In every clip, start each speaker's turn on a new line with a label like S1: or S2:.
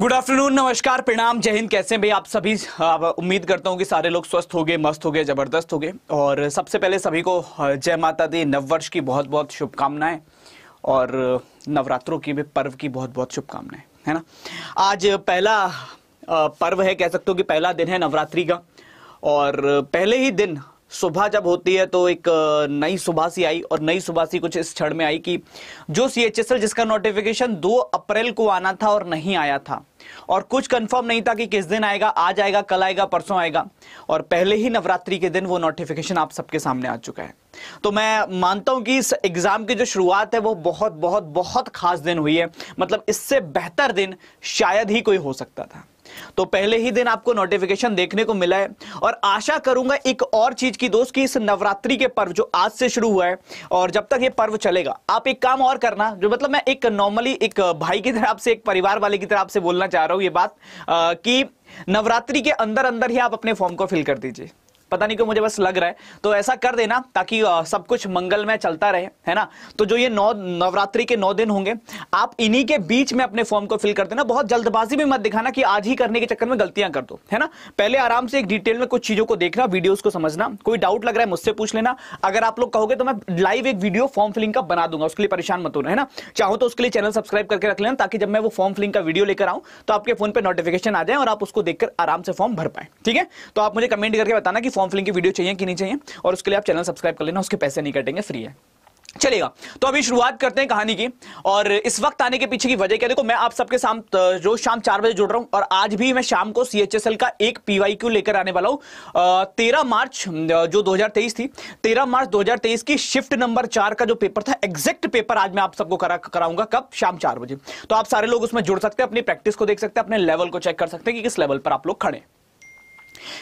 S1: good afternoon नमस्कार प्रणाम जय हिंद कैसे भाई आप सभी आप उम्मीद करता हूँ कि सारे लोग स्वस्थ हो गए मस्त हो गए जबरदस्त हो गए और सबसे पहले सभी को जय माता दी नववर्ष की बहुत बहुत शुभकामनाएं और नवरात्रों की भी पर्व की बहुत बहुत शुभकामनाएं है ना आज पहला पर्व है कह सकते हो कि पहला दिन है नवरात्रि का और पहले ही दिन सुबह जब होती है तो एक नई सुबह सी आई और नई सुबह सी कुछ इस क्षण में आई कि जो सी एच एस एल जिसका नोटिफिकेशन 2 अप्रैल को आना था और नहीं आया था और कुछ कंफर्म नहीं था कि किस दिन आएगा आज आएगा कल आएगा परसों आएगा और पहले ही नवरात्रि के दिन वो नोटिफिकेशन आप सबके सामने आ चुका है तो मैं मानता हूं कि इस एग्जाम की जो शुरुआत है वो बहुत बहुत बहुत खास दिन हुई है मतलब इससे बेहतर दिन शायद ही कोई हो सकता था तो पहले ही दिन आपको नोटिफिकेशन देखने को मिला है और आशा करूंगा एक और चीज की दोस्त की इस नवरात्रि के पर्व जो आज से शुरू हुआ है और जब तक ये पर्व चलेगा आप एक काम और करना जो मतलब मैं एक नॉर्मली एक भाई की तरफ से एक परिवार वाले की तरफ से बोलना चाह रहा हूं ये बात आ, कि नवरात्रि के अंदर अंदर ही आप अपने फॉर्म को फिल कर दीजिए पता नहीं क्यों मुझे बस लग रहा है तो ऐसा कर देना ताकि सब कुछ मंगलमय चलता रहे है ना तो जो ये नौ नवरात्रि के नौ दिन होंगे आप इन्हीं के बीच में अपने फॉर्म को फिल कर देना बहुत जल्दबाजी भी मत दिखाना कि आज ही करने के चक्कर में गलतियां कर दो है ना पहले आराम से एक डिटेल में कुछ चीजों को देखना वीडियो को समझना कोई डाउट लग रहा है मुझसे पूछ लेना अगर आप लोग कहोगे तो मैं लाइव एक वीडियो फॉर्म फिलिंग का बना दूंगा उसके लिए परेशान मत होना है ना चाहो तो उसके लिए चैनल सब्सक्राइब करके रख लेना ताकि जब मैं वो फॉर्म फिलिंग का वीडियो लेकर आऊं तो आपके फोन पर नोटिफिकेशन आ जाए और आप उसको देखकर आराम से फॉर्म भर पाए ठीक है तो आप मुझे कमेंट करके बताना कि फॉर्म फिलिंग की वीडियो चाहिए कि नहीं चाहिए और उसके लिए आप चैनल सब्सक्राइब कर लेना उसके पैसे नहीं कटेंगे फ्री है चलेगा तो अभी शुरुआत करते हैं कहानी की और इस वक्त आने के पीछे की वजह क्या देखो मैं आप सबके साम जो शाम चार बजे जुड़ रहा हूं और आज भी मैं शाम को सीएचएसएल का एक पीवाईक्यू लेकर आने वाला हूं तेरह मार्च जो 2023 थी तेरह मार्च 2023 की शिफ्ट नंबर चार का जो पेपर था एग्जैक्ट पेपर आज मैं आप सबको करा कराऊंगा कब शाम चार बजे तो आप सारे लोग उसमें जुड़ सकते हैं अपनी प्रैक्टिस को देख सकते हैं अपने लेवल को चेक कर सकते हैं कि किस लेवल पर आप लोग खड़े हैं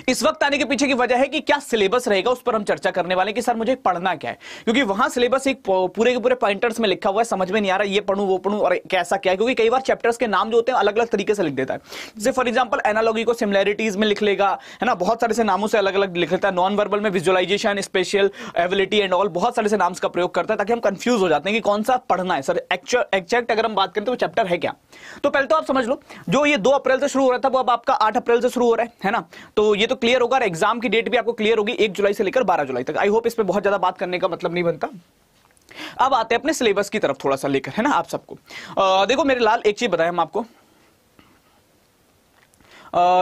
S1: इस वक्त आने के पीछे की वजह है कि क्या सिलेबस रहेगा उस पर हम चर्चा करने वाले कि सर मुझे पढ़ना क्या है क्योंकि वहां सिलेबस एक पूरे के पूरे पॉइंटर्स में लिखा हुआ है समझ में नहीं आ रहा ये पढ़ू वो पढ़ू और कैसा क्या है क्योंकि कई बार चैप्टर्स के नाम जो होते हैं अलग अलग तरीके से लिख देता है जैसे फॉर एग्जाम्पल एनालॉगी को सिमिलैरिटीज में लिख लेगा है ना बहुत सारे से नामों से अलग अलग लिख लेता है नॉन वर्बल में visualization spatial ability and all बहुत सारे से नाम्स का प्रयोग करता है ताकि हम कंफ्यूज हो जाते हैं कि कौन सा पढ़ना है सर एक्चुअल अगर हम बात करें तो चैप्टर है क्या तो पहले तो आप समझ लो जो ये दो अप्रैल से शुरू हो रहा था वो अब आपका आठ अप्रैल से शुरू हो रहा है ना तो ये तो क्लियर होगा और एग्जाम की डेट भी आपको क्लियर होगी एक जुलाई से लेकर बारह जुलाई तक आई होप इस पर बहुत ज्यादा बात करने का मतलब नहीं बनता अब आते हैं अपने सिलेबस की तरफ थोड़ा सा लेकर है ना आप सबको देखो मेरे लाल एक चीज बताए हम आपको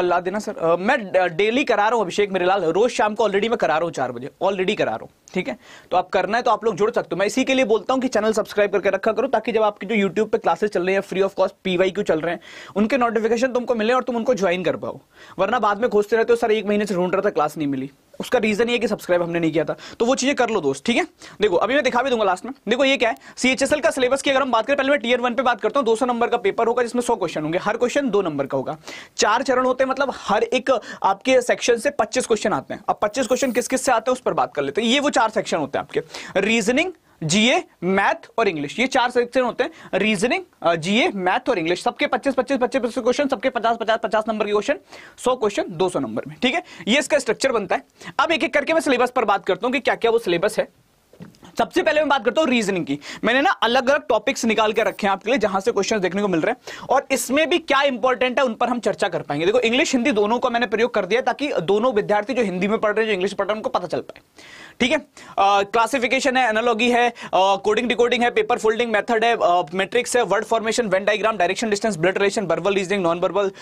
S1: ला देना सर मैं डेली करा रहा हूं अभिषेक मेरे लाल रोज शाम को ऑलरेडी मैं करा रहा हूं चार बजे ऑलरेडी करा रहा हूं ठीक है तो आप करना है तो आप लोग जुड़ सकते हो मैं इसी के लिए बोलता हूँ कि चैनल सब्सक्राइब करके रखा करो ताकि जब आपकी जो यूट्यूब पे क्लासेस चल रही है free of cost P Y Q चल रहे हैं उनके नोटिफिकेशन तुमको मिले और तुम उनको ज्वाइन कर पाओ वरना बाद में खोजते रहते हो सर एक महीने से ढूंढ रहा था क्लास नहीं मिली उसका रीजन ये कि सब्सक्राइब हमने नहीं किया था तो वो चीजें कर लो दोस्त ठीक है देखो अभी मैं दिखा भी दूंगा लास्ट में देखो ये क्या है सीएचएसएल का सिलेबस की अगर हम बात करें पहले मैं टीयर वन पे बात करता हूँ सौ नंबर का पेपर होगा जिसमें सौ क्वेश्चन होंगे हर क्वेश्चन दो नंबर का होगा चार चरण होते हैं मतलब हर एक आपके सेक्शन से पच्चीस क्वेश्चन आते हैं अब पच्चीस क्वेश्चन किस किस से आते हैं उस पर बात कर लेते हैं ये वो चार चार सेक्शन होते हैं आपके रीजनिंग जीए मैथ और इंग्लिश ये चार सेक्शन होते हैं रीजनिंग जीए मैथ और इंग्लिश सबके 25 25 25 क्वेश्चन सबके 50 50 50 नंबर के क्वेश्चन 100 क्वेश्चन 200 नंबर में ठीक है ये इसका स्ट्रक्चर बनता है अब एक एक करके मैं सिलेबस पर बात करता हूं कि क्या क्या वो सिलेबस है सबसे पहले मैं बात करता हूँ रीजनिंग की मैंने ना अलग अलग टॉपिक्स निकाल के रखे हैं आपके लिए जहां से क्वेश्चन देखने को मिल रहे हैं और इसमें भी क्या इंपॉर्टेंट है उन पर हम चर्चा कर पाएंगे देखो इंग्लिश हिंदी दोनों को मैंने प्रयोग कर दिया ताकि दोनों विद्यार्थी जो हिंदी में पढ़ रहे हैं जो इंग्लिश पढ़ रहे हैं उनको पता चल पाए ठीक है क्लासिफिकेशन है एनोलॉगी है कोडिंग डिकोडिंग है पेपर फोल्डिंग मेथड है मेट्रिक्स है word formation Venn diagram direction distance blood relation verbal reasoning non verbal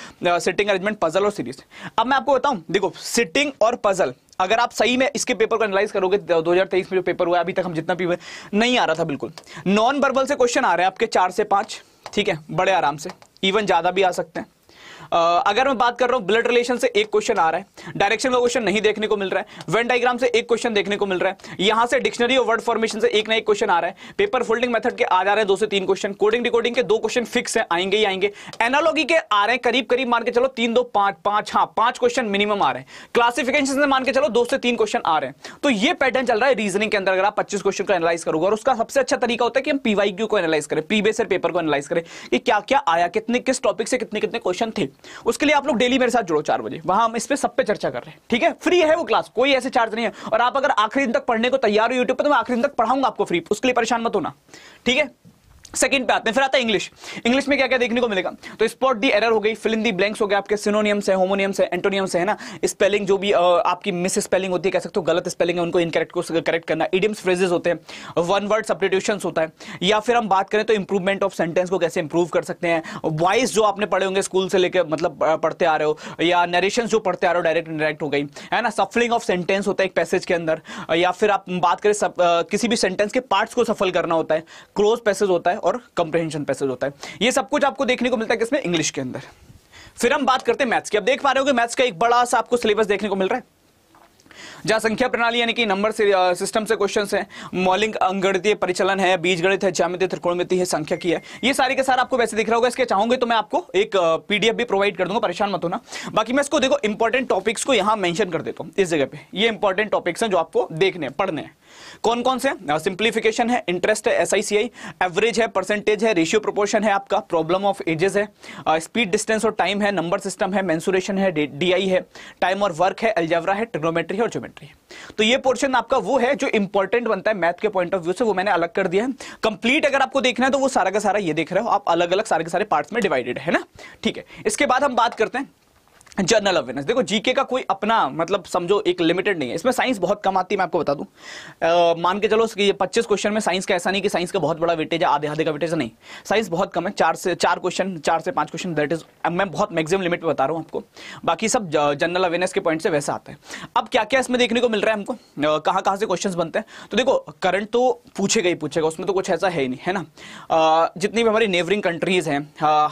S1: sitting arrangement puzzle और सीरीज अब मैं आपको बताऊं देखो सिटिंग और पजल अगर आप सही में इसके पेपर को एनालाइज करोगे दो हजार तेईस में जो पेपर हुआ है अभी तक हम जितना भी नहीं आ रहा था बिल्कुल नॉन वर्बल से क्वेश्चन आ रहे हैं आपके चार से पांच ठीक है बड़े आराम से इवन ज्यादा भी आ सकते हैं अगर मैं बात कर रहा हूं ब्लड रिलेशन से एक क्वेश्चन आ रहा है डायरेक्शन का क्वेश्चन नहीं देखने को मिल रहा है वेन डायग्राम से एक क्वेश्चन देखने को मिल रहा है यहां से डिक्शनरी और वर्ड फॉर्मेशन से एक ना एक क्वेश्चन आ रहा है पेपर फोल्डिंग मेथड के आ जा रहे हैं दो से तीन क्वेश्चन कोडिंग डिकोडिंग के दो क्वेश्चन फिक्स है आएंगे ही आएंगे एनालॉगी के आ रहे हैं करीब करीब मान के चलो तीन दो पांच पांच हाँ पांच क्वेश्चन मिनिमम आ रहे हैं क्लासिफिकेशन से मान के चलो दो से तीन क्वेश्चन आ रहे हैं तो ये पैटर्न चल रहा है रीजनिंग के अंदर अगर आप पच्चीस क्वेश्चन को एनालाइज करोगे और उसका सबसे अच्छा तरीका होता है कि हम पीवाईक्यू को एनालाइज करें प्रीवियस पेपर को एनालाइज करें कि क्या क्या आया कितने किस टॉपिक से कितने कितने क्वेश्चन थे उसके लिए आप लोग डेली मेरे साथ जुड़ो चार बजे वहां हम इस पर सब पे चर्चा कर रहे हैं ठीक है फ्री है वो क्लास कोई ऐसे चार्ज नहीं है और आप अगर आखिरी दिन तक पढ़ने को तैयार हो यूट्यूब पर तो मैं आखिरी दिन तक पढ़ाऊंगा आपको फ्री उसके लिए परेशान मत होना ठीक है सेकंड पे आते हैं फिर आता है इंग्लिश इंग्लिश में क्या क्या देखने को मिलेगा तो स्पॉट दी एरर हो गई फिल इन दी ब्लैंक्स हो गए आपके सिनोनियम्स है होमोनियम्स है एंटोनियम्स है ना स्पेलिंग जो भी आपकी मिस स्पेलिंग होती है कह सकते हो गलत स्पेलिंग है उनको इनकरेक्ट को करेक्ट करना इडियम्स फ्रेजेस होते हैं वन वर्ड सब्सटीट्यूशन होता है या फिर हम बात करें तो इंप्रूवमेंट ऑफ सेंटेंस को कैसे इंप्रूव कर सकते हैं वॉइस जो आपने पढ़े होंगे स्कूल से लेकर मतलब पढ़ते आ रहे हो या नरेशन जो पढ़ते आ रहे हो डायरेक्ट इनडायरेक्ट हो गई है ना सफलिंग ऑफ सेंटेंस होता है एक पैसेज के अंदर या फिर आप बात करें किसी भी सेंटेंस के पार्ट्स को सफल करना होता है क्लोज पैसेज होता है और कंप्रहेंशन पैसेज होता है ये सब कुछ आपको देखने को मिलता है किसमें इंग्लिश के अंदर फिर हम बात करते हैं मैथ्स की अब देख पा रहे हो मैथ्स का एक बड़ा सा आपको सिलेबस देखने को मिल रहा है जहां संख्या प्रणाली यानी कि नंबर से सिस्टम से क्वेश्चन है मौलिंग अंगणितीय परिचलन है बीज गणित है ज्यामिति त्रिकोणमिति है संख्या की है ये सारे के सारे आपको वैसे दिख रहा होगा इसके चाहूंगे तो मैं आपको एक पीडीएफ भी प्रोवाइड कर दूंगा परेशान मत होना बाकी मैं इसको देखो इंपॉर्टेंट टॉपिक्स को यहां मैंशन कर देता हूं इस जगह पर ये इंपॉर्टेंट टॉपिक्स हैं जो आपको देखने पढ़ने हैं कौन कौन से सिंप्लीफिकेशन है इंटरेस्ट है एसआईसीआई एवरेज है परसेंटेज है रेशियो प्रोपोर्शन है आपका प्रॉब्लम ऑफ एजेस है स्पीड डिस्टेंस और टाइम है नंबर सिस्टम है मैंसुरेशन है डीआई है टाइम और वर्क है एल्जेवरा है ट्रिग्नोमेट्री है और ज्योमेट्री है तो ये पोर्शन आपका वो है जो इंपॉर्टेंट बनता है मैथ के पॉइंट ऑफ व्यू से वो मैंने अलग कर दिया है कंप्लीट अगर आपको देखना है तो वो सारा का सारा ये देख रहे हो आप अलग अलग सारे के सारे पार्ट्स में डिवाइडेड है ना ठीक है इसके बाद हम बात करते हैं जर्नल अवेयरनेस देखो जीके का कोई अपना मतलब समझो एक लिमिटेड नहीं है इसमें साइंस बहुत कम आती है मैं आपको बता दूं मान के चलो ये 25 क्वेश्चन में साइंस का ऐसा नहीं कि साइंस का बहुत बड़ा वेटेज है आधे आधे का वेटेज नहीं साइंस बहुत कम है चार से चार क्वेश्चन चार से पांच क्वेश्चन दैट इज मैं बहुत मैक्सिमम लिमिट में बता रहा हूँ आपको बाकी सब जनरल अवेयरनेस के पॉइंट से वैसा आता है अब क्या क्या इसमें देखने को मिल रहा है हमको कहाँ कहाँ से क्वेश्चन बनते हैं तो देखो करंट तो पूछेगा ही पूछेगा उसमें तो कुछ ऐसा है ही नहीं है ना जितनी भी हमारी नेबरिंग कंट्रीज हैं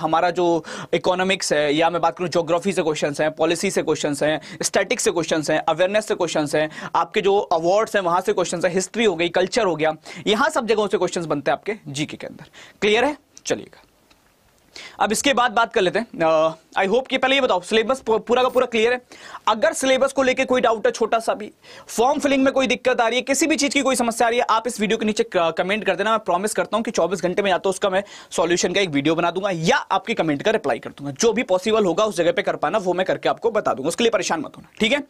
S1: हमारा जो इकोनॉमिक्स है या मैं बात करूँ जोग्राफी से क्वेश्चन क्वेश्चन हैं पॉलिसी से क्वेश्चन हैं स्टैटिक से क्वेश्चन हैं अवेयरनेस से क्वेश्चन हैं आपके जो अवार्ड्स हैं वहां से क्वेश्चन है हिस्ट्री हो गई कल्चर हो गया यहां सब जगहों से क्वेश्चन बनते हैं आपके जीके के अंदर क्लियर है चलिएगा अब इसके बाद बात कर लेते हैं आई होप कि पहले ये बताओ सिलेबस पूरा का पूरा क्लियर है अगर सिलेबस को लेके कोई डाउट है छोटा सा भी फॉर्म फिलिंग में कोई दिक्कत आ रही है किसी भी चीज की कोई समस्या आ रही है आप इस वीडियो के नीचे कमेंट कर देना मैं प्रॉमिस करता हूं कि 24 घंटे में या तो उसका मैं सोल्यूशन का एक वीडियो बना दूंगा या आपके कमेंट का रिप्लाई कर दूंगा जो भी पॉसिबल होगा उस जगह पर कर पाना वो मैं करके आपको बता दूंगा उसके लिए परेशान मत होना ठीक है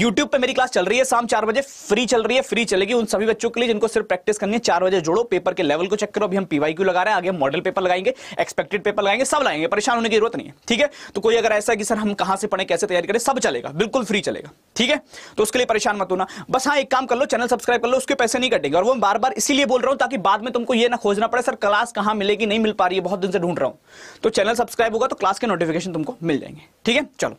S1: यूट्यूब पर मेरी क्लास चल रही है शाम चार बजे फ्री चल रही है फ्री चलेगी उन सभी बच्चों के लिए जिनको सिर्फ प्रैक्टिस करनी है चार बजे जोड़ो पेपर के लेवल को चेक करो अभी हम पीवाई लगा रहे हैं आगे मॉडल पेपर लगाएंगे एक्सपेक्टेड पेपर लगाएंगे सब लाएंगे परेशान होने की जरूरत नहीं है ठीक है तो कोई अगर ऐसा कि सर हम कहां से पढ़े कैसे तैयारी करें सब चलेगा बिल्कुल फ्री चलेगा ठीक है तो उसके लिए परेशान मत होना बस हाँ एक काम कर लो चैनल सब्सक्राइब कर लो उसके पैसे नहीं कटेंगे और वो बार बार इसीलिए बोल रहा हूं ताकि बाद में तुमको यह ना खोजना पड़े सर क्लास कहां मिलेगी नहीं मिल पा रही है बहुत दिन से ढूंढ रहा हूं तो चैनल सब्सक्राइब होगा तो क्लास के नोटिफिकेशन तुमको मिल जाएंगे ठीक है चलो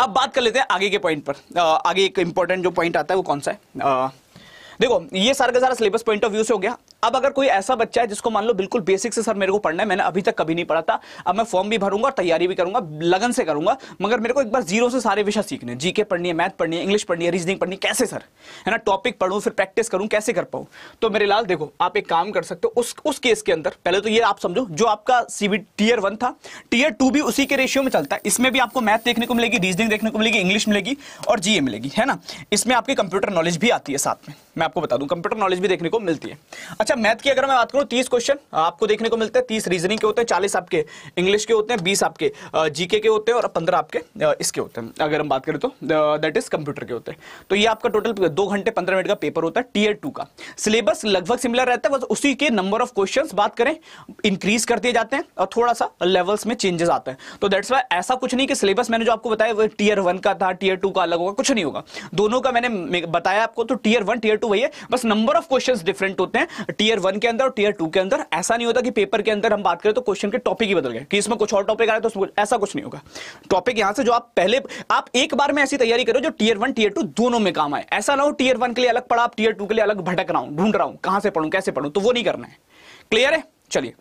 S1: अब बात कर लेते हैं आगे के पॉइंट पर आगे एक इंपॉर्टेंट जो पॉइंट आता है वो कौन सा है देखो ये सारा का सारा सिलेबस पॉइंट ऑफ व्यू से हो गया अब अगर कोई ऐसा बच्चा है जिसको मान लो बिल्कुल बेसिक से सर मेरे को पढ़ना है मैंने अभी तक कभी नहीं पढ़ा था अब मैं फॉर्म भी भरूंगा तैयारी भी करूंगा लगन से करूंगा मगर मेरे को एक बार जीरो से सारे विषय सीखने जीके पढ़नी है मैथ पढ़नी है इंग्लिश पढ़नी है रीजनिंग पढ़नी कैसे सर है ना टॉपिक पढ़ू फिर प्रैक्टिस करूँ कैसे कर पाऊँ तो मेरे लाल देखो आप एक काम कर सकते हो उस उस केस के अंदर पहले तो ये आप समझो जो आपका सीबी टीयर वन था टीयर टू भी उसी के रेशियो में चलता है इसमें भी आपको मैथ देखने को मिलेगी रीजनिंग देखने को मिलेगी इंग्लिश मिलेगी और जीए मिलेगी है ना इसमें आपकी कंप्यूटर नॉलेज भी आती है साथ में मैं आपको बता दूं कंप्यूटर नॉलेज भी देखने को मिलती है अच्छा अच्छा मैथ की अगर मैं बात करूँ तीस क्वेश्चन आपको देखने को मिलते हैं तीस रीजनिंग के होते हैं चालीस आपके इंग्लिश के होते हैं बीस आपके जीके के होते हैं और पंद्रह आपके इसके होते हैं अगर हम बात करें तो दैट इज कंप्यूटर के होते हैं तो ये आपका टोटल दो घंटे पंद्रह मिनट का पेपर होता है टीयर टू का सिलेबस लगभग सिमिलर रहता है बस उसी के नंबर ऑफ क्वेश्चन बात करें इंक्रीज कर दिए जाते हैं और थोड़ा सा लेवल्स में चेंजेस आते हैं तो दैट्स वाई ऐसा कुछ नहीं कि सिलेबस मैंने जो आपको बताया वो टीयर वन का था टीयर टू का अलग होगा कुछ नहीं होगा दोनों का मैंने बताया आपको तो टीयर वन टीयर टू वही है बस नंबर ऑफ क्वेश्चन डिफरेंट होते हैं टीयर वन के अंदर और टीयर टू के अंदर ऐसा नहीं होता कि पेपर के अंदर हम बात करें तो क्वेश्चन के टॉपिक ही बदल गए कि इसमें कुछ और टॉपिक आ रहा है तो ऐसा कुछ नहीं होगा टॉपिक यहां से जो आप पहले आप एक बार में ऐसी तैयारी करो जो टीयर वन टीयर टू दोनों में काम आए ऐसा ना हो टीयर वन के लिए अलग पढ़ा आप टीयर टू के लिए अलग भटक रहा हूं ढूंढ रहा हूं कहां से पढ़ू कैसे पढ़ू तो वो नहीं करना है क्लियर है चलिए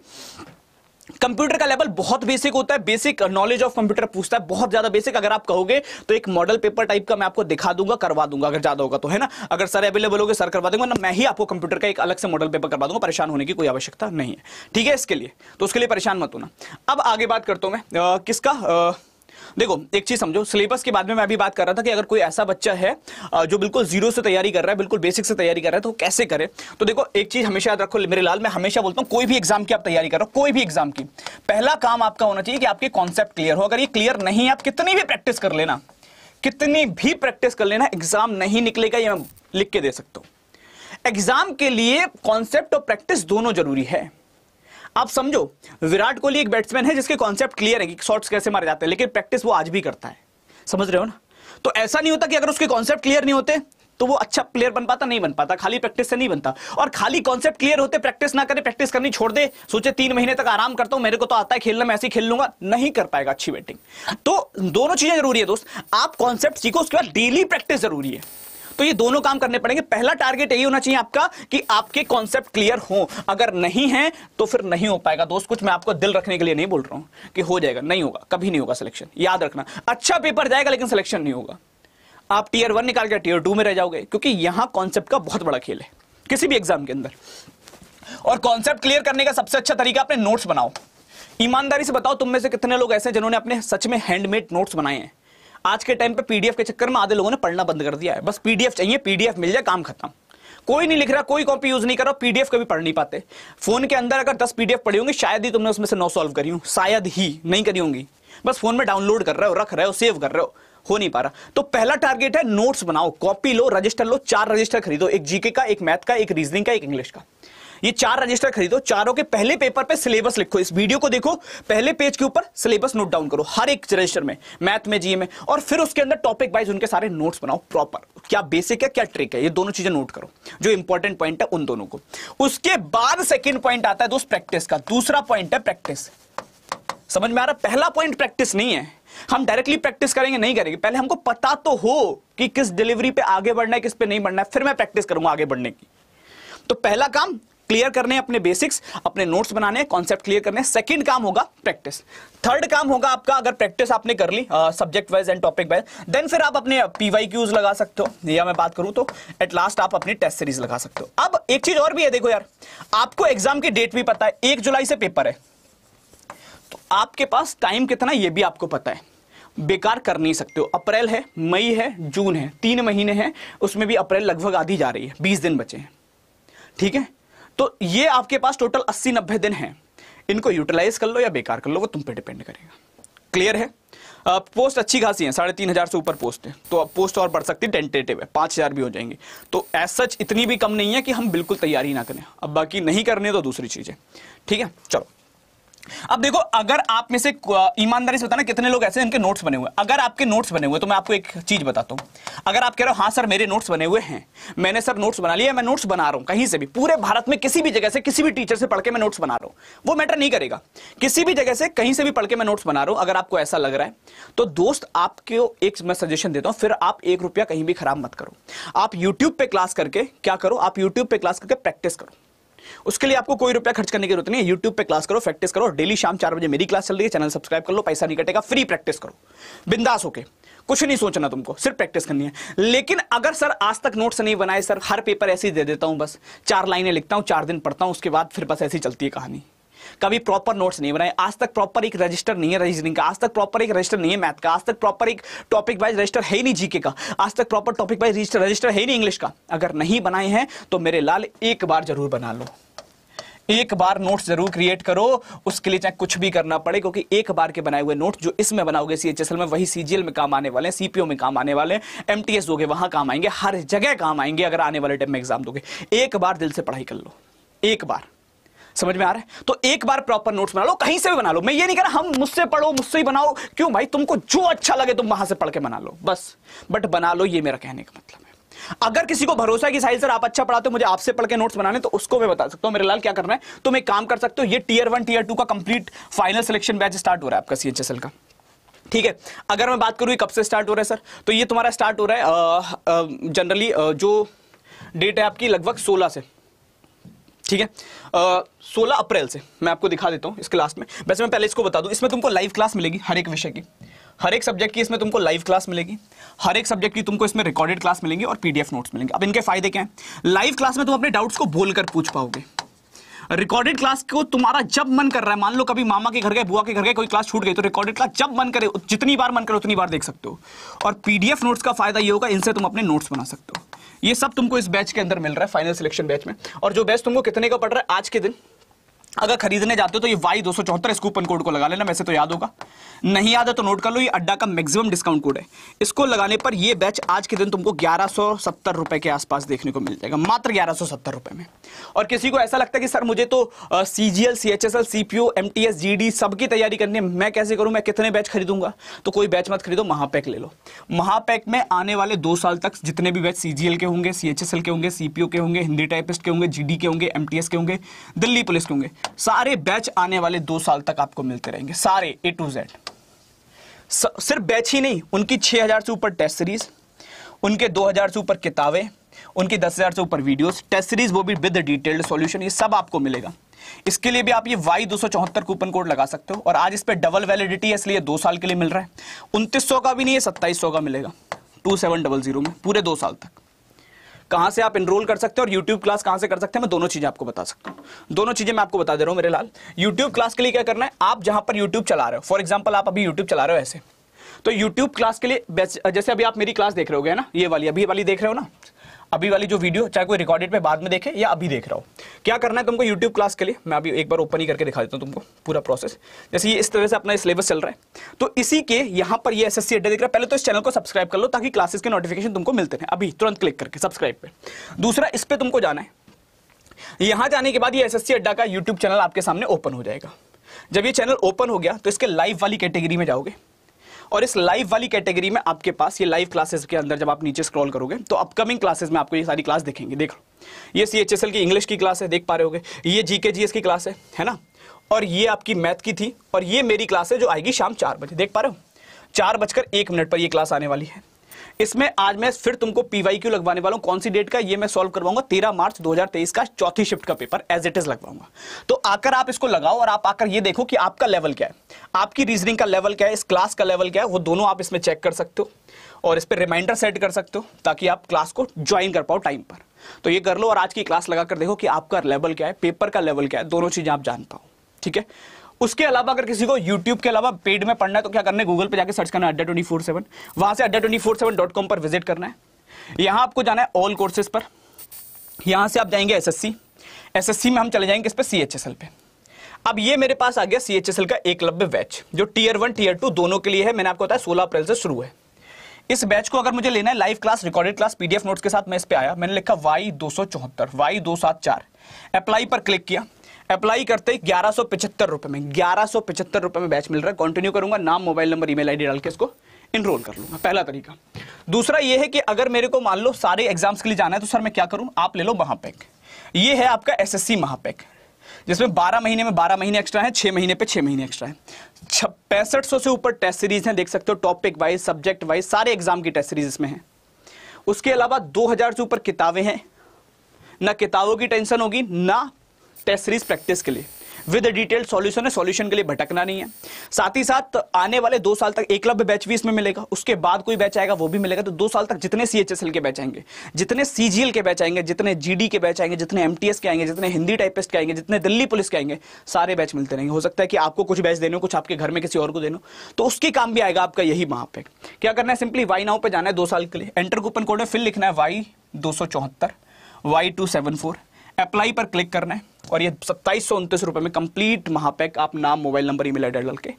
S1: कंप्यूटर का लेवल बहुत बेसिक होता है बेसिक नॉलेज ऑफ कंप्यूटर पूछता है बहुत ज्यादा बेसिक अगर आप कहोगे तो एक मॉडल पेपर टाइप का मैं आपको दिखा दूंगा करवा दूंगा अगर ज्यादा होगा तो है ना अगर सर अवेलेबल होगा सर करवा दूंगा ना मैं ही आपको कंप्यूटर का एक अलग से मॉडल पेपर करवा दूंगा परेशान होने की कोई आवश्यकता नहीं है ठीक है इसके लिए तो उसके लिए परेशान मत होना अब आगे बात करता हूं मैं आ, किसका आ, देखो एक चीज समझो सिलेबस के बाद में मैं अभी बात कर रहा था कि अगर कोई ऐसा बच्चा है जो बिल्कुल जीरो से तैयारी कर रहा है बिल्कुल बेसिक से तैयारी कर रहा है तो कैसे करे तो देखो एक चीज हमेशा याद रखो मेरे लाल मैं हमेशा बोलता हूँ कोई भी एग्जाम की आप तैयारी करो कोई भी एग्जाम की पहला काम आपका होना चाहिए कि आपके कॉन्सेप्ट क्लियर हो अगर ये क्लियर नहीं है आप कितनी भी प्रैक्टिस कर लेना कितनी भी प्रैक्टिस कर लेना एग्जाम नहीं निकलेगा ये मैं लिख के दे सकता हूं एग्जाम के लिए कॉन्सेप्ट और प्रैक्टिस दोनों जरूरी है आप समझो विराट कोहली एक बैट्समैन है जिसके कॉन्सेप्ट क्लियर है कि शॉट्स कैसे मारे जाते हैं लेकिन प्रैक्टिस वो आज भी करता है समझ रहे हो ना तो ऐसा नहीं होता कि अगर उसके कॉन्सेप्ट क्लियर नहीं होते तो वो अच्छा प्लेयर बन पाता नहीं बन पाता खाली प्रैक्टिस से नहीं बनता और खाली कॉन्सेप्ट क्लियर होते प्रैक्टिस ना करे प्रैक्टिस करनी छोड़ दे सोचे तीन महीने तक आराम करता हूं मेरे को तो आता है खेलना मैं ऐसे ही खेल लूंगा नहीं कर पाएगा अच्छी बैटिंग तो दोनों चीजें जरूरी है दोस्त आप कॉन्सेप्ट सीखो उसके बाद डेली प्रैक्टिस जरूरी है तो ये दोनों काम करने पड़ेंगे पहला टारगेट यही होना चाहिए आपका कि आपके कॉन्सेप्ट क्लियर हो अगर नहीं है तो फिर नहीं हो पाएगा दोस्त कुछ मैं आपको दिल रखने के लिए नहीं बोल रहा हूं कि हो जाएगा नहीं होगा कभी नहीं होगा सिलेक्शन याद रखना अच्छा पेपर जाएगा लेकिन सिलेक्शन नहीं होगा आप टीयर वन निकाल के टीयर टू में रह जाओगे क्योंकि यहां कॉन्सेप्ट का बहुत बड़ा खेल है किसी भी एग्जाम के अंदर और कॉन्सेप्ट क्लियर करने का सबसे अच्छा तरीका अपने नोट्स बनाओ ईमानदारी से बताओ तुम में से कितने लोग ऐसे जिन्होंने अपने सच में हैंडमेड नोट्स बनाए हैं आज के टाइम पे पीडीएफ के चक्कर में आधे लोगों ने पढ़ना बंद कर दिया है बस पीडीएफ चाहिए पीडीएफ मिल जाए काम खत्म कोई नहीं लिख रहा कोई कॉपी यूज नहीं कर रहा पीडीएफ कभी पढ़ नहीं पाते फोन के अंदर अगर दस पीडीएफ पढ़ी होंगी शायद ही तुमने उसमें से नौ सॉल्व करी हूं शायद ही नहीं करी होंगी बस फोन में डाउनलोड कर रहे हो रख रहे हो सेव कर रहे हो हो नहीं पा रहा तो पहला टारगेट है नोट्स बनाओ कॉपी लो रजिस्टर लो चार रजिस्टर खरीदो एक जीके का एक मैथ का एक रीजनिंग का एक इंग्लिश का ये चार रजिस्टर खरीदो चारों के पहले पेपर पे सिलेबस लिखो इस वीडियो को देखो पहले पेज के ऊपर सिलेबस नोट डाउन करो हर एक रजिस्टर में मैथ में जीए e में और फिर उसके अंदर टॉपिक वाइज उनके सारे नोट्स बनाओ प्रॉपर क्या बेसिक है क्या ट्रिक है ये दोनों चीजें नोट करो जो इंपॉर्टेंट पॉइंट है उन दोनों को उसके बाद सेकेंड पॉइंट आता है दोस्त प्रैक्टिस का दूसरा पॉइंट है प्रैक्टिस समझ में आ रहा पहला पॉइंट प्रैक्टिस नहीं है हम डायरेक्टली प्रैक्टिस करेंगे नहीं करेंगे पहले हमको पता तो हो कि किस डिलीवरी पे आगे बढ़ना है किस पे नहीं बढ़ना है फिर मैं प्रैक्टिस करूंगा आगे बढ़ने की तो पहला काम क्लियर करने अपने बेसिक्स अपने नोट्स बनाने कॉन्सेप्ट क्लियर करने सेकंड काम होगा प्रैक्टिस थर्ड काम होगा आपका अगर प्रैक्टिस आपने कर ली subject wise and topic wise then फिर आप अपने पीवाई क्यूज लगा सकते हो या मैं बात करूं तो एट लास्ट आप अपनी टेस्ट सीरीज लगा सकते हो अब एक चीज और भी है देखो यार आपको एग्जाम की डेट भी पता है एक जुलाई से पेपर है तो आपके पास टाइम कितना यह भी आपको पता है बेकार कर नहीं सकते हो अप्रैल है मई है जून है तीन महीने हैं उसमें भी अप्रैल लगभग आधी जा रही है बीस दिन बचे हैं ठीक है तो ये आपके पास टोटल अस्सी नब्बे दिन है इनको यूटिलाइज कर लो या बेकार कर लो वो तुम पे डिपेंड करेगा क्लियर है पोस्ट अच्छी खासी है साढ़े तीन हजार से ऊपर पोस्ट है तो अब पोस्ट और बढ़ सकती है टेंटेटिव है पाँच हजार भी हो जाएंगे तो एज सच इतनी भी कम नहीं है कि हम बिल्कुल तैयारी ना करें अब बाकी नहीं करने तो दूसरी चीज़ है ठीक है चलो अब देखो अगर आप में से ईमानदारी से बताना कितने लोग ऐसे इनके नोट्स बने हुए अगर आपके नोट्स बने हुए तो मैं आपको एक चीज बताता हूं अगर आप कह रहे हो हाँ सर मेरे नोट्स बने हुए हैं मैंने सर नोट्स बना लिया मैं नोट्स बना रहा हूं कहीं से भी पूरे भारत में किसी भी जगह से किसी भी टीचर से पढ़ के मैं नोट्स बना रहा हूं वो मैटर नहीं करेगा किसी भी जगह से कहीं से भी पढ़ के मैं नोट्स बना रहा हूं अगर आपको ऐसा लग रहा है तो दोस्त आपको एक मैं सजेशन देता हूं फिर आप एक रुपया कहीं भी खराब मत करो आप यूट्यूब पे क्लास करके क्या करो आप यूट्यूब पे क्लास करके प्रैक्टिस करो उसके लिए आपको कोई रुपया खर्च करने की जरूरत नहीं है यूट्यूब पे क्लास करो प्रैक्टिस करो डेली शाम चार बजे मेरी क्लास चल रही है चैनल सब्सक्राइब कर लो पैसा नहीं कटेगा फ्री प्रैक्टिस करो बिंदास होके कुछ नहीं सोचना तुमको सिर्फ प्रैक्टिस करनी है लेकिन अगर सर आज तक नोट्स नहीं बनाए सर हर पेपर ऐसे ही दे देता हूं बस चार लाइनें लिखता हूं चार दिन पढ़ता हूं उसके बाद फिर बस ऐसी चलती है कहानी कभी प्रॉपर नोट्स नहीं बनाए आज तक प्रॉपर एक रजिस्टर नहीं है रीजनिंग का आज तक प्रॉपर एक रजिस्टर नहीं है मैथ का आज तक प्रॉपर एक टॉपिक वाइज रजिस्टर है ही नहीं जीके का आज तक proper topic wise register register है नहीं इंग्लिश का अगर नहीं बनाए हैं तो मेरे लाल एक बार जरूर बना लो एक बार नोट्स जरूर क्रिएट करो उसके लिए चाहे कुछ भी करना पड़े क्योंकि एक बार के बनाए हुए नोट जो इसमें बनाओगे सीएचएसएल में वही सीजीएल में काम आने वाले हैं सीपीओ में काम आने वाले हैं एमटीएस दोगे वहां काम आएंगे हर जगह काम आएंगे अगर आने वाले टाइम में एग्जाम दोगे एक बार दिल से पढ़ाई कर लो एक बार समझ में आ रहा है तो एक बार प्रॉपर नोट्स बना लो कहीं से भी बना लो मैं ये नहीं कह रहा हम मुझसे पढ़ो मुझसे ही बनाओ क्यों भाई तुमको जो अच्छा लगे तुम वहां से पढ़ के बना लो बस बट बना लो ये मेरा कहने का मतलब है अगर किसी को भरोसा है कि साहिल सर आप अच्छा पढ़ाते हो मुझे आपसे पढ़ के नोट्स बनाने तो उसको मैं बता सकता हूं मेरे लाल क्या करना है तुम एक काम कर सकते हो ये टीयर वन टीयर टू का complete final selection batch start हो रहा है आपका सीएचएसएल का ठीक है अगर मैं बात करूं कब से स्टार्ट हो रहा है सर तो ये तुम्हारा स्टार्ट हो रहा है जनरली जो डेट है आपकी लगभग सोलह से ठीक है सोलह अप्रैल से मैं आपको दिखा देता हूँ इस क्लास में वैसे मैं पहले इसको बता दूँ इसमें तुमको लाइव क्लास मिलेगी हर एक विषय की हर एक सब्जेक्ट की इसमें तुमको लाइव क्लास मिलेगी हर एक सब्जेक्ट की तुमको इसमें रिकॉर्डेड क्लास मिलेंगी और पीडीएफ नोट्स मिलेंगे अब इनके फायदे क्या हैं लाइव क्लास में तुम अपने डाउट्स को बोलकर पूछ पाओगे रिकॉर्डेड क्लास को तुम्हारा जब मन कर रहा है मान लो कभी मामा के घर गए बुआ के घर गए कोई क्लास छूट गई तो रिकॉर्डेड क्लास जब मन करे जितनी बार मन करे उतनी बार देख सकते हो और पीडीएफ नोट्स का फायदा ये होगा इनसे तुम अपने नोट्स बना सकते हो ये सब तुमको इस बैच के अंदर मिल रहा है फाइनल सिलेक्शन बैच में और जो बैच तुमको कितने का पड़ रहा है आज के दिन अगर खरीदने जाते हो तो ये वाई दो सौ चौहत्तर इस कूपन कोड को लगा लेना वैसे तो याद होगा नहीं याद है तो नोट कर लो ये अड्डा का मैक्सिमम डिस्काउंट कोड है इसको लगाने पर ये बैच आज के दिन तुमको ग्यारह सौ सत्तर रुपए के आसपास देखने को मिल जाएगा मात्र ग्यारह सौ सत्तर रुपए में और किसी को ऐसा लगता है कि सर मुझे तो C G L C H S L C P O M T S G D सबकी तैयारी करनी है मैं कैसे करूं मैं कितने बैच खरीदूंगा तो कोई बैच मत खरीदो महापैक ले लो महापैक में आने वाले दो साल तक जितने भी बैच सी जी एल के होंगे सी एच एस एल के होंगे सी पी ओ के होंगे हिंदी टाइपिस्ट के होंगे जी डी के होंगे एम टी एस के होंगे दिल्ली पुलिस के होंगे सारे बैच आने वाले दो साल तक आपको मिलते रहेंगे सारे ए टू जेड सिर्फ बैच ही नहीं उनकी 6000 से ऊपर टेस्ट सीरीज उनके 2000 से ऊपर किताबें उनकी 10000 से ऊपर वीडियोस टेस्ट सीरीज वो भी विद डिटेल्ड सॉल्यूशन ये सब आपको मिलेगा इसके लिए भी आप ये वाई दो कूपन कोड लगा सकते हो और आज इस पर डबल वैलिडिटी है इसलिए दो साल के लिए मिल रहा है उनतीस का भी नहीं है सत्ताईस का मिलेगा टू में पूरे दो साल तक कहाँ से आप इनरोल कर सकते हैं और यूट्यूब क्लास कहां से कर सकते हैं मैं दोनों चीज़ें आपको बता सकता हूँ दोनों चीज़ें मैं आपको बता दे रहा हूँ मेरे लाल यूट्यूब क्लास के लिए क्या करना है आप जहां पर यूट्यूब चला रहे हो फॉर एग्जाम्पल आप अभी यूट्यूब चला रहे हो ऐसे तो यूट्यूब क्लास के लिए जैसे अभी आप मेरी क्लास देख रहे हो ना ये वाली अभी ये वाली देख रहे हो ना अभी वाली जो वीडियो चाहे कोई रिकॉर्डेड में बाद में देखे या अभी देख रहा हो क्या करना है तुमको यूट्यूब क्लास के लिए मैं अभी एक बार ओपन ही करके दिखा देता हूँ तुमको पूरा प्रोसेस जैसे ये इस तरह से अपना सिलेबस चल रहा है तो इसी के यहाँ पर ये एस एस दिख रहा है पहले तो इस चैनल को सब्सक्राइब कर लो ताकि क्लासेस के नोटिफिकेशन तुमको मिलते हैं अभी तुरंत क्लिक करके सब्सक्राइब पर दूसरा इस पर तुमको जाना है यहाँ जाने के बाद ये एस अड्डा का यूट्यूब चैनल आपके सामने ओपन हो जाएगा जब ये चैनल ओपन हो गया तो इसके लाइव वाली कैटेगरी में जाओगे और इस लाइव वाली कैटेगरी में आपके पास ये लाइव क्लासेस के अंदर जब आप नीचे स्क्रॉल करोगे तो अपकमिंग क्लासेस में आपको ये सारी क्लास दिखेंगे देख लो ये सी एच एस एल की इंग्लिश की क्लास है देख पा रहे गए ये जी के जी एस की क्लास है है ना और ये आपकी मैथ की थी और ये मेरी क्लास है जो आएगी शाम चार बजे देख पा रहे हो चार बजकर एक मिनट पर यह क्लास आने वाली है इसमें आज मैं फिर तुमको पीवाई क्यू लगवाने वाला हूं कौन सी डेट का ये मैं सॉल्व करवाऊंगा तेरह मार्च 2023 का चौथी शिफ्ट का पेपर एज इट इज लगवाऊंगा तो आकर आप इसको लगाओ और आप आकर ये देखो कि आपका लेवल क्या है आपकी रीजनिंग का लेवल क्या है इस क्लास का लेवल क्या है वो दोनों आप इसमें चेक कर सकते हो और इस पर रिमाइंडर सेट कर सकते हो ताकि आप क्लास को ज्वाइन कर पाओ टाइम पर तो ये कर लो और आज की क्लास लगाकर देखो कि आपका लेवल क्या है पेपर का लेवल क्या है दोनों चीज़ें आप जान पाओ ठीक है उसके अलावा अगर किसी को यूट्यूब के अलावा पेड में पढ़ना है तो क्या करना है गूगल पे जाके सर्च करना है अड्डा ट्वेंटी फोर सेवन वहां से Adda twenty four seven dot com पर विजिट करना है यहां आपको जाना है ऑल कोर्सेज पर यहां से आप जाएंगे एस सी में हम चले जाएंगे इस पर सी एच एस एल पे अब ये मेरे पास आ गया सी एच एस एल का एक लव्य बैच जो टीयर वन टीयर टू दोनों के लिए है मैंने आपको बताया सोलह अप्रैल से शुरू है इस बैच को अगर मुझे लेना है live class recorded class PDF notes के साथ मैं इस पे आया मैंने लिखा वाई दो सौ चौहत्तर वाई दो सात चार अप्लाई पर क्लिक किया अप्लाई करते ही ग्यारह सौ पिछहत्तर रुपए में ग्यारह सौ पिछहत्तर रुपए में बैच मिल रहा है कंटिन्यू करूंगा नाम मोबाइल नंबर ईमेल आईडी डाल के इसको इनरोल कर लूंगा पहला तरीका दूसरा यह है कि अगर मेरे को मान लो सारे एग्जाम्स के लिए जाना है तो सर मैं क्या करूं आप ले लो महापैक ये है आपका सी महापैक जिसमें 12 महीने में 12 महीने एक्स्ट्रा है 6 महीने पे 6 महीने एक्स्ट्रा है पैंसठ सौ से ऊपर टेस्ट सीरीज हैं देख सकते हो टॉपिक वाइज सब्जेक्ट वाइज सारे एग्जाम की टेस्ट सीरीज इसमें हैं उसके अलावा 2000 से ऊपर किताबें हैं ना किताबों की टेंशन होगी ना टेस्ट सीरीज प्रैक्टिस के लिए विद डिटेल सॉल्यूशन है सॉल्यूशन के लिए भटकना नहीं है साथ ही साथ आने वाले दो साल तक एक लव्य बैच भी इसमें मिलेगा उसके बाद कोई बैच आएगा वो भी मिलेगा तो दो साल तक जितने सीएचएसएल के बैच आएंगे जितने सीजीएल के बैच आएंगे जितने जीडी के बैच आएंगे जितने एमटीएस के आएंगे जितने हिंदी टाइपिस्ट के आएंगे जितने दिल्ली पुलिस के आएंगे सारे बैच मिलते रहेंगे हो सकता है कि आपको कुछ बैच देने कुछ आपके घर में किसी और को देने तो उसके काम भी आएगा आपका यही वहाँ पे क्या करना है सिंपली वाई नाउ पर जाना है दो साल के लिए एंटर कूपन कोड में फिल लिखना है वाई दो सौ चौहत्तर Y two seven four apply पर क्लिक करना है और ये सत्ताईस सौ उनतीस रुपए में कंप्लीट महापैक आप नाम मोबाइल नंबर ईमेल एड्रेस डाल के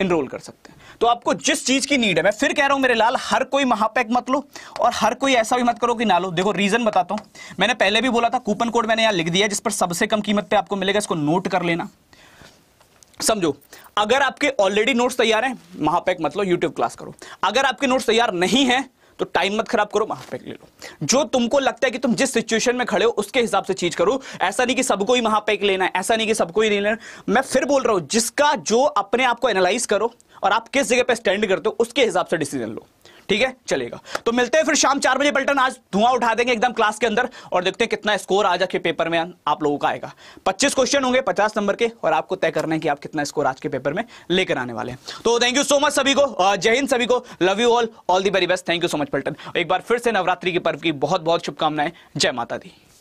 S1: इनरोल कर सकते हैं तो आपको जिस चीज़ की नीड है मैं फिर कह रहा हूं मेरे लाल हर कोई महापैक मत लो और हर कोई ऐसा भी मत करो कि ना लो देखो रीज़न बताता हूं मैंने पहले भी बोला था कूपन कोड मैंने यहाँ लिख दिया जिस पर सबसे कम कीमत पर आपको मिलेगा इसको नोट कर लेना समझो अगर आपके ऑलरेडी नोट्स तैयार हैं महापैक मतलब यूट्यूब क्लास करो अगर आपके नोट्स तैयार नहीं हैं तो टाइम मत खराब करो वहां पैक ले लो जो तुमको लगता है कि तुम जिस सिचुएशन में खड़े हो उसके हिसाब से चीज करो ऐसा नहीं कि सबको ही वहां पैक लेना है ऐसा नहीं कि सबको ही लेना मैं फिर बोल रहा हूं जिसका जो अपने आप को एनालाइज करो और आप किस जगह पर स्टैंड करते हो उसके हिसाब से डिसीजन लो ठीक है चलेगा तो मिलते हैं फिर शाम चार बजे पलटन आज धुआं उठा देंगे एकदम क्लास के अंदर और देखते हैं कितना स्कोर आज के पेपर में आप लोगों का आएगा पच्चीस क्वेश्चन होंगे पचास नंबर के और आपको तय करना है कि आप कितना स्कोर आज के पेपर में लेकर आने वाले हैं तो थैंक यू सो मच सभी को जय हिंद सभी को love you all all the very best thank you so much पलटन एक बार फिर से नवरात्रि के पर्व की बहुत बहुत शुभकामनाएं जय माता दी